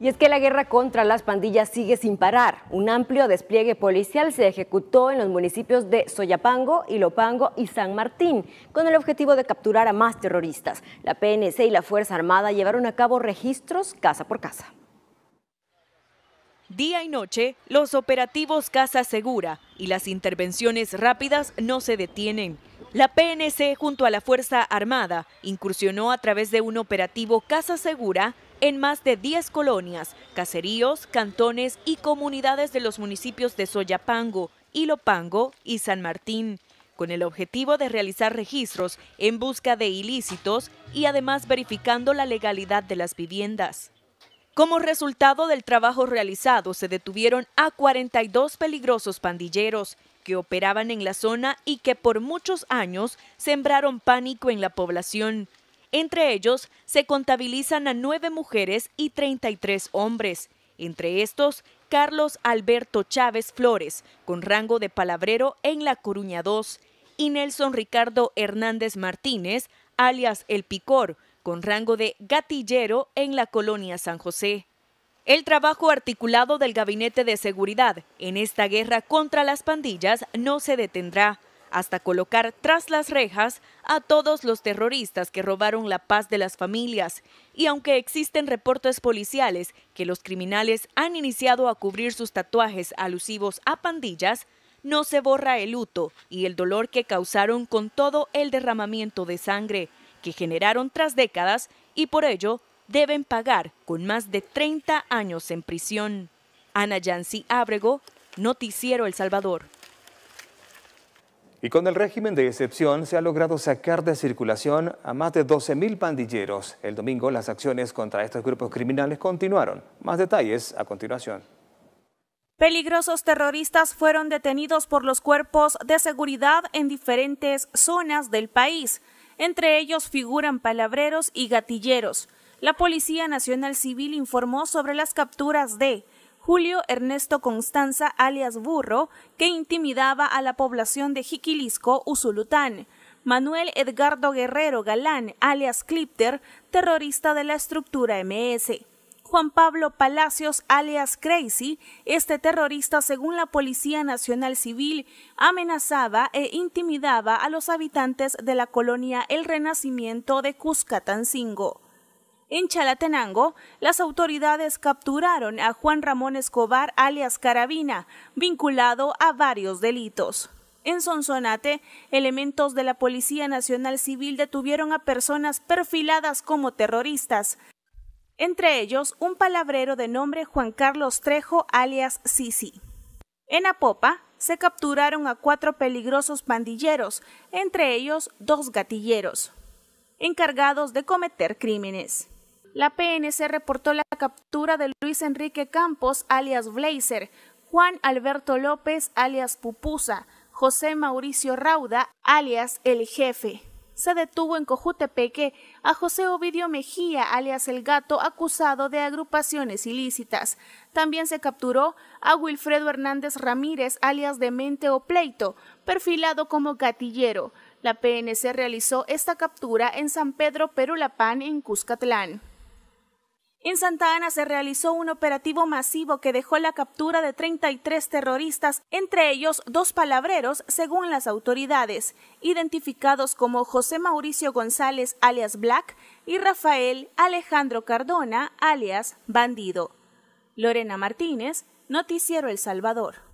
Y es que la guerra contra las pandillas sigue sin parar. Un amplio despliegue policial se ejecutó en los municipios de Soyapango, Ilopango y San Martín, con el objetivo de capturar a más terroristas. La PNC y la Fuerza Armada llevaron a cabo registros casa por casa. Día y noche, los operativos Casa Segura y las intervenciones rápidas no se detienen. La PNC junto a la Fuerza Armada incursionó a través de un operativo Casa Segura en más de 10 colonias, caseríos, cantones y comunidades de los municipios de Soyapango, Ilopango y San Martín, con el objetivo de realizar registros en busca de ilícitos y además verificando la legalidad de las viviendas. Como resultado del trabajo realizado, se detuvieron a 42 peligrosos pandilleros que operaban en la zona y que por muchos años sembraron pánico en la población, entre ellos se contabilizan a nueve mujeres y 33 hombres. Entre estos, Carlos Alberto Chávez Flores, con rango de palabrero en La Coruña 2, y Nelson Ricardo Hernández Martínez, alias El Picor, con rango de gatillero en la colonia San José. El trabajo articulado del Gabinete de Seguridad en esta guerra contra las pandillas no se detendrá hasta colocar tras las rejas a todos los terroristas que robaron la paz de las familias. Y aunque existen reportes policiales que los criminales han iniciado a cubrir sus tatuajes alusivos a pandillas, no se borra el luto y el dolor que causaron con todo el derramamiento de sangre que generaron tras décadas y por ello deben pagar con más de 30 años en prisión. Ana Yancy Ábrego, Noticiero El Salvador. Y con el régimen de excepción se ha logrado sacar de circulación a más de 12.000 pandilleros. El domingo las acciones contra estos grupos criminales continuaron. Más detalles a continuación. Peligrosos terroristas fueron detenidos por los cuerpos de seguridad en diferentes zonas del país. Entre ellos figuran palabreros y gatilleros. La Policía Nacional Civil informó sobre las capturas de Julio Ernesto Constanza alias Burro, que intimidaba a la población de Jiquilisco, Usulután. Manuel Edgardo Guerrero Galán, alias Clipter, terrorista de la estructura MS. Juan Pablo Palacios, alias Crazy, este terrorista, según la Policía Nacional Civil, amenazaba e intimidaba a los habitantes de la colonia El Renacimiento de Cuscatancingo. En Chalatenango, las autoridades capturaron a Juan Ramón Escobar, alias Carabina, vinculado a varios delitos. En Sonsonate, elementos de la Policía Nacional Civil detuvieron a personas perfiladas como terroristas, entre ellos un palabrero de nombre Juan Carlos Trejo, alias Sisi. En Apopa, se capturaron a cuatro peligrosos pandilleros, entre ellos dos gatilleros, encargados de cometer crímenes. La PNC reportó la captura de Luis Enrique Campos, alias Blazer, Juan Alberto López, alias Pupusa, José Mauricio Rauda, alias El Jefe. Se detuvo en Cojutepeque a José Ovidio Mejía, alias El Gato, acusado de agrupaciones ilícitas. También se capturó a Wilfredo Hernández Ramírez, alias Demente o Pleito, perfilado como gatillero. La PNC realizó esta captura en San Pedro Perulapán, en Cuscatlán. En Santa Ana se realizó un operativo masivo que dejó la captura de 33 terroristas, entre ellos dos palabreros, según las autoridades, identificados como José Mauricio González, alias Black, y Rafael Alejandro Cardona, alias Bandido. Lorena Martínez, Noticiero El Salvador.